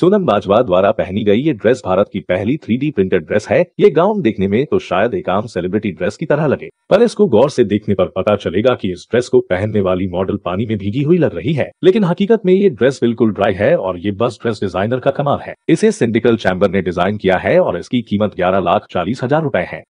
सोनम बाजवा द्वारा पहनी गई ये ड्रेस भारत की पहली थ्री प्रिंटेड ड्रेस है ये गाउन देखने में तो शायद एक आम सेलिब्रिटी ड्रेस की तरह लगे पर इसको गौर से देखने पर पता चलेगा कि इस ड्रेस को पहनने वाली मॉडल पानी में भीगी हुई लग रही है लेकिन हकीकत में ये ड्रेस बिल्कुल ड्राई है और ये बस ड्रेस डिजाइनर का कमाल है इसे सिंडिकल चैम्बर ने डिजाइन किया है और इसकी कीमत ग्यारह लाख चालीस हजार रूपए है